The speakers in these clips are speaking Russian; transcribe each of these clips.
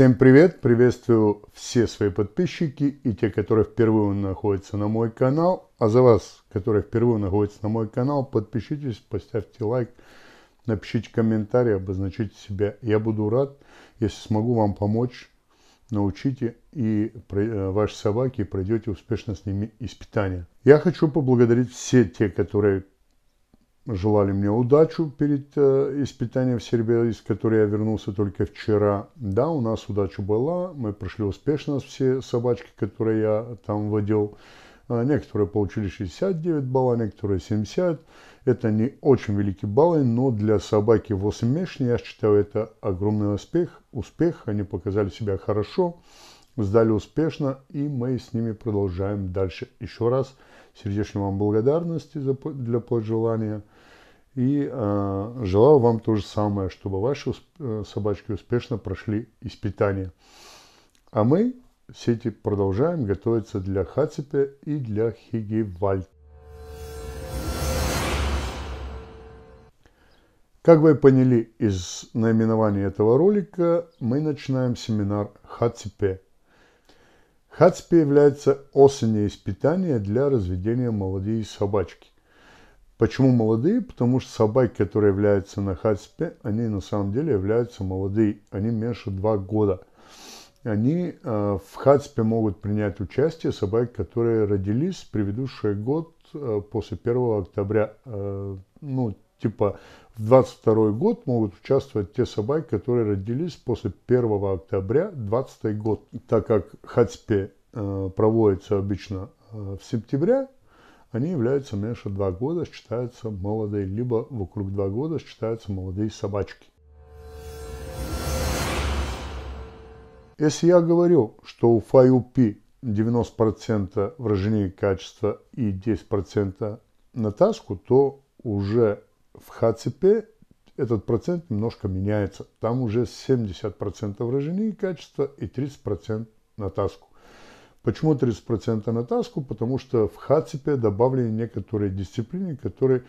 Всем привет! Приветствую все свои подписчики и те, которые впервые находятся на мой канал. А за вас, которые впервые находятся на мой канал, подпишитесь, поставьте лайк, напишите комментарий, обозначите себя. Я буду рад, если смогу вам помочь, научите и э, ваши собаки пройдете успешно с ними испытания. Я хочу поблагодарить все те, которые желали мне удачу перед э, испытанием в Сербии, из которой я вернулся только вчера. Да, у нас удача была, мы прошли успешно все собачки, которые я там водил. Э, некоторые получили 69 балла, некоторые 70. Это не очень великие баллы, но для собаки 8 мешни, я считаю, это огромный успех. Успех, они показали себя хорошо, сдали успешно, и мы с ними продолжаем дальше. Еще раз сердечной вам благодарности за, для пожелания. И э, желаю вам то же самое, чтобы ваши усп- э, собачки успешно прошли испытания. А мы все эти продолжаем готовиться для Хацепе и для Хигевальд. Как вы поняли из наименования этого ролика, мы начинаем семинар Хацепе. Хацепе является осеннее испытание для разведения молодой собачки. Почему молодые? Потому что собаки, которые являются на Хатспе, они на самом деле являются молодые. Они меньше 2 года. Они э, в Хатспе могут принять участие собаки, которые родились в предыдущий год э, после 1 октября. Э, ну, типа в 22 год могут участвовать те собаки, которые родились после 1 октября 20 год. Так как хацпе э, проводится обычно э, в сентябре, они являются меньше 2 года, считаются молодые, либо вокруг 2 года считаются молодые собачки. Если я говорю, что у FIUP 90% выражения качества и 10% на таску, то уже в HCP этот процент немножко меняется. Там уже 70% выражения качества и 30% на таску. Почему 30% на таску? Потому что в Хацепе добавлены некоторые дисциплины, которые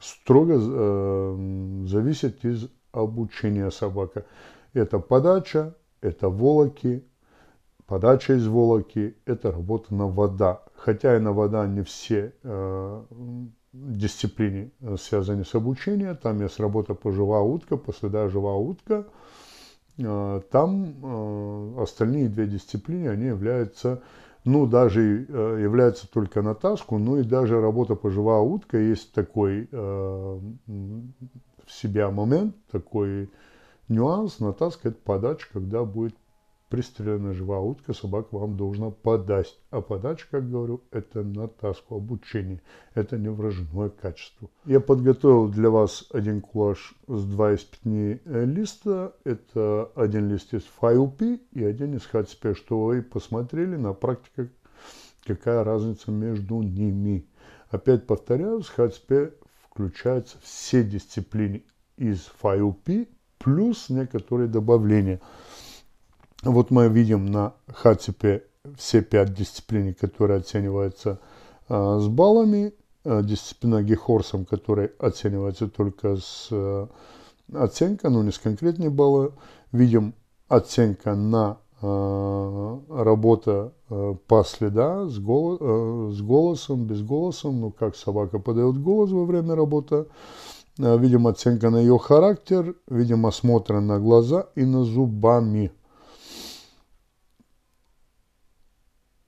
строго э, зависят из обучения собака. Это подача, это волоки, подача из волоки, это работа на вода. Хотя и на вода не все э, дисциплины э, связаны с обучением. Там есть работа по живая утка, по следа живая утка – а, там а, остальные две дисциплины, они являются, ну, даже а, являются только натаску, таску, ну и даже работа поживая утка, есть такой в себя момент, такой нюанс, натаска – это подача, когда будет пристреленная живая утка, собака вам должна подать. А подача, как говорю, это на таску обучение. Это не вражное качество. Я подготовил для вас один коллаж с два из пятни э, листа. Это один лист из FileP и один из HTTP, что вы посмотрели на практике, какая разница между ними. Опять повторяю, с HTTP включаются все дисциплины из FileP плюс некоторые добавления – вот мы видим на HTTP все пять дисциплин, которые оцениваются э, с баллами. Э, дисциплина Гехорсом, которая оценивается только с э, оценка, но ну, не с конкретной баллы. Видим оценка на э, работа э, по следа с, голо, э, с голосом, без голосом, ну как собака подает голос во время работы. Э, видим оценка на ее характер, видим осмотра на глаза и на зубами.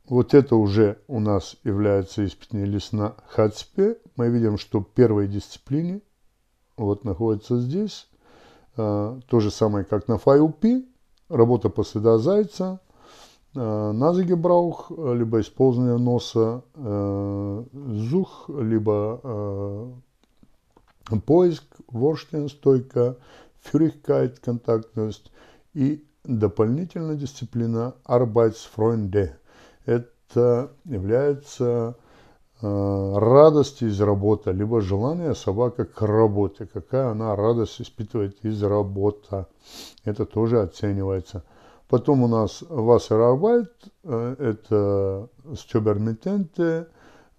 Вот это уже у нас является испытание лесна хацпе. Мы видим, что первая дисциплина, вот находится здесь. Э, то же самое, как на файупи. Работа по следа зайца. Э, Назагебраух, э, либо использование носа зух, либо поиск, ворштен, стойка, фюрихкайт, контактность и дополнительная дисциплина Arbeitsfreunde – это является э, радость из работы, либо желание собака к работе, какая она радость испытывает из работы. Это тоже оценивается. Потом у нас Вассерарбайт, э, это стёбермитенте,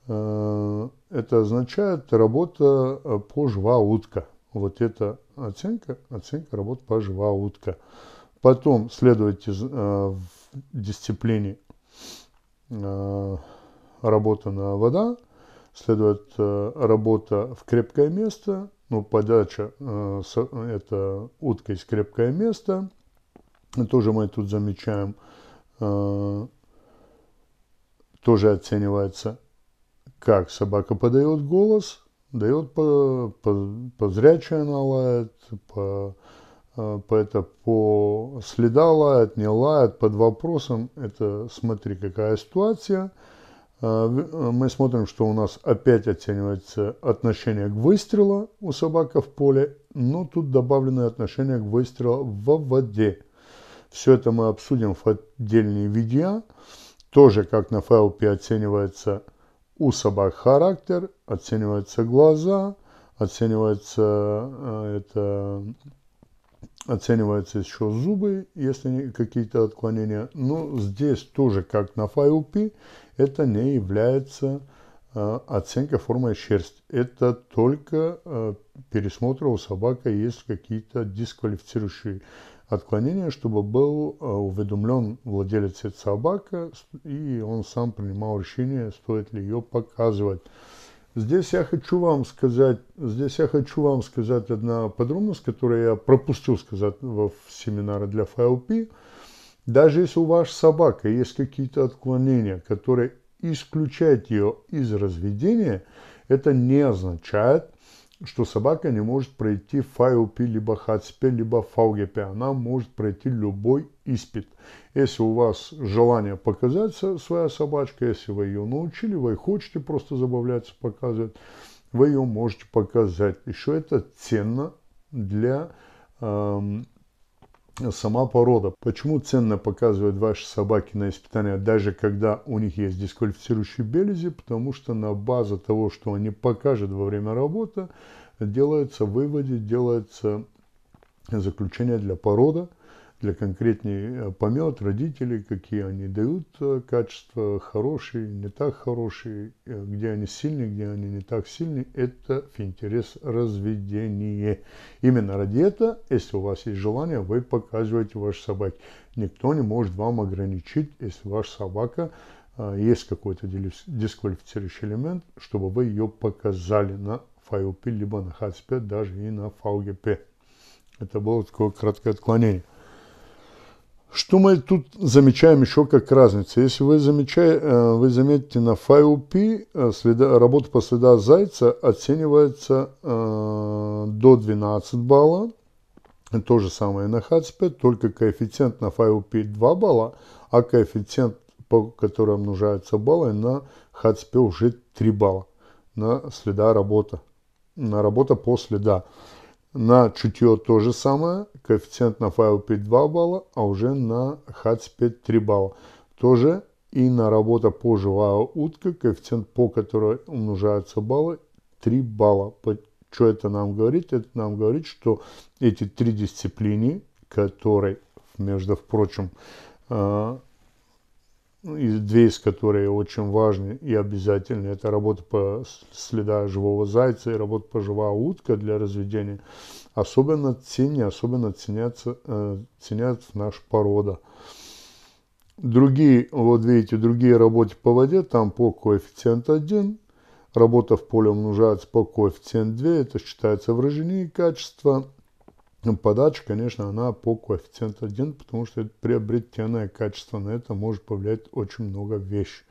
э, это означает работа по жваутка. Вот это оценка, оценка работы по жваутка. Потом следуйте в дисциплине Э, работа на вода, следует э, работа в крепкое место, ну, подача э, это утка из крепкое место. Тоже мы тут замечаем, тоже оценивается, как собака подает голос, дает по, по, по зрячая она лает, по, Э, это последала, отняла, это под вопросом, это смотри, какая ситуация. Э, э, мы смотрим, что у нас опять оценивается отношение к выстрелу у собака в поле, но тут добавлено отношение к выстрелу в воде. Все это мы обсудим в отдельные видео. Тоже как на файлпе оценивается у собак характер, оцениваются глаза, оценивается это оцениваются еще зубы, если какие-то отклонения. Но здесь тоже, как на P, это не является э, оценка формы шерсти. Это только э, пересмотр у собака есть какие-то дисквалифицирующие отклонения, чтобы был э, уведомлен владелец собаки и он сам принимал решение, стоит ли ее показывать. Здесь я хочу вам сказать, здесь я хочу вам сказать одна подробность, которую я пропустил сказать в семинаре для FLP. Даже если у вашей собаки есть какие-то отклонения, которые исключать ее из разведения, это не означает, что собака не может пройти файлпи, либо хацпе, либо фаугепе. Она может пройти любой испит. Если у вас желание показаться, своя собачка, если вы ее научили, вы хотите просто забавляться, показывать, вы ее можете показать. Еще это ценно для эм, сама порода. Почему ценно показывают ваши собаки на испытания, даже когда у них есть дисквалифицирующие белези? Потому что на базе того, что они покажут во время работы, делаются выводы, делается заключение для порода – для конкретней э, помет родители какие они дают э, качества, хорошие, не так хорошие, э, где они сильны, где они не так сильны, это в интерес разведения. Именно ради этого, если у вас есть желание, вы показываете ваш собак. Никто не может вам ограничить, если ваша собака есть какой-то дисквалифицирующий элемент, чтобы вы ее показали на ФАЮПе, либо на ХАЦПе, даже и на ФАУГП. Это было такое краткое отклонение. Что мы тут замечаем еще как разница? Если вы, замечаете, э, вы заметите на 5P, э, следа, работа по следа зайца оценивается э, до 12 балла. То же самое на Хацпе, только коэффициент на 5P 2 балла, а коэффициент, по которому умножаются баллы, на Хацпе уже 3 балла на следа работа, на работа по следа. На чутье то же самое, коэффициент на файл 5.2 балла, а уже на хац 5.3 балла. Тоже и на работа по живая утка, коэффициент по которой умножаются баллы, 3 балла. Что это нам говорит? Это нам говорит, что эти три дисциплины, которые, между прочим, э, две ну, из которых очень важны и обязательны. Это работа по следа живого зайца и работа по живая утка для разведения. Особенно цене, особенно ценятся, э, ценят наша порода. Другие, вот видите, другие работы по воде, там по коэффициенту 1, работа в поле умножается по коэффициенту 2, это считается выражение качества. Но подача, конечно, она по коэффициенту 1, потому что это приобретенное качество на это может повлиять очень много вещей.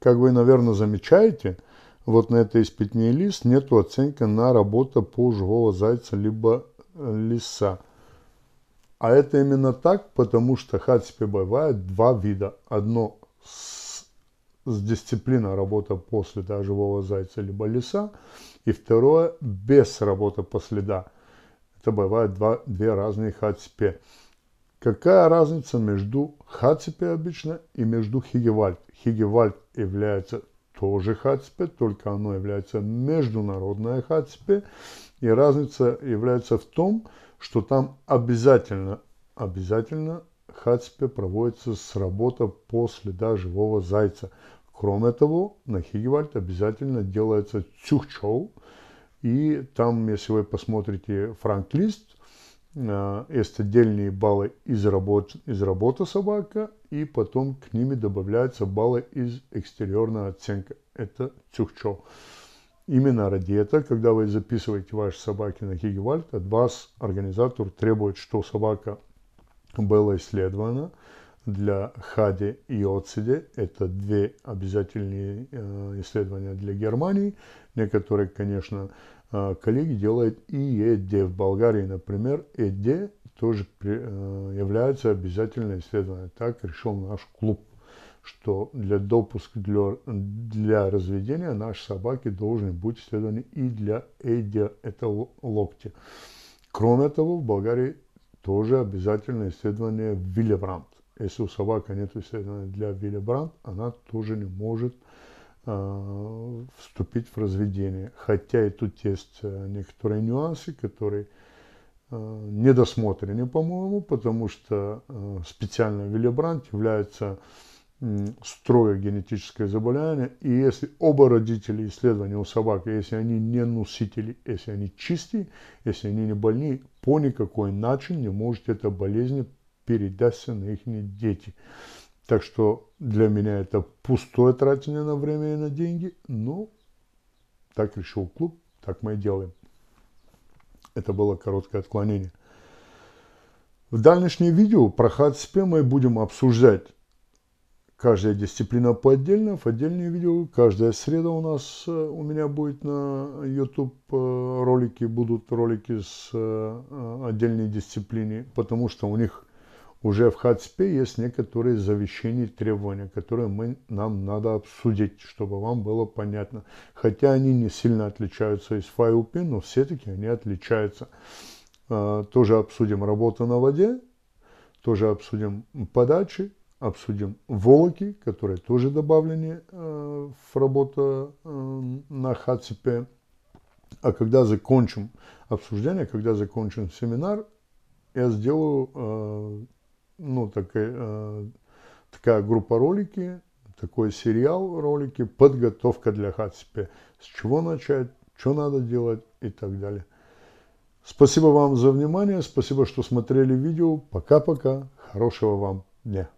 Как вы, наверное, замечаете, вот на этой испытании лист нет оценки на работу по живого зайца либо э, лиса. А это именно так, потому что хацпи бывает два вида. Одно с, с дисциплина работа по следа живого зайца либо лиса, и второе без работы по следа это бывают два, две разные хацпе. Какая разница между хацпе обычно и между хигевальт? Хигевальт является тоже хацпе, только оно является международное хацпе. И разница является в том, что там обязательно, обязательно хацпе проводится с работа после следа живого зайца. Кроме того, на Хигевальд обязательно делается тюхчоу. И там, если вы посмотрите франк-лист, э, есть отдельные баллы из, работ, из работы собака, и потом к ними добавляются баллы из экстерьерной оценки. Это цюхчо. Именно ради этого, когда вы записываете ваши собаки на Хигевальд, от вас организатор требует, что собака была исследована, для хади и Оциде. Это две обязательные э, исследования для Германии. Некоторые, конечно, э, коллеги делают и ЕД. В Болгарии, например, ЕД тоже э, является обязательным исследованием. Так решил наш клуб что для допуска для, для разведения наши собаки должны быть исследованы и для эдя, это локти. Кроме того, в Болгарии тоже обязательное исследование Виллебрандт. Если у собака нет исследования для Виллибранд, она тоже не может э, вступить в разведение. Хотя и тут есть э, некоторые нюансы, которые э, недосмотрены, по-моему, потому что э, специально Виллибранд является строя генетическое заболевание, и если оба родители исследования у собак, если они не носители, если они чистые, если они не больны, по никакой начин не может эта болезнь передастся на их дети. Так что для меня это пустое тратение на время и на деньги, но ну, так решил клуб, так мы и делаем. Это было короткое отклонение. В дальнейшем видео про ХЦП мы будем обсуждать каждая дисциплина по отдельно, в отдельные видео. Каждая среда у нас, э, у меня будет на YouTube э, ролики, будут ролики с э, отдельной дисциплины, потому что у них уже в Хацпе есть некоторые завещания и требования, которые мы, нам надо обсудить, чтобы вам было понятно. Хотя они не сильно отличаются из ФАИУП, но все-таки они отличаются. А, тоже обсудим работу на воде, тоже обсудим подачи, обсудим волоки, которые тоже добавлены э, в работу э, на Хацпе. А когда закончим обсуждение, когда закончим семинар, я сделаю э, ну, такая, э, такая группа ролики, такой сериал ролики, подготовка для HTTP, с чего начать, что надо делать и так далее. Спасибо вам за внимание, спасибо, что смотрели видео. Пока-пока, хорошего вам дня.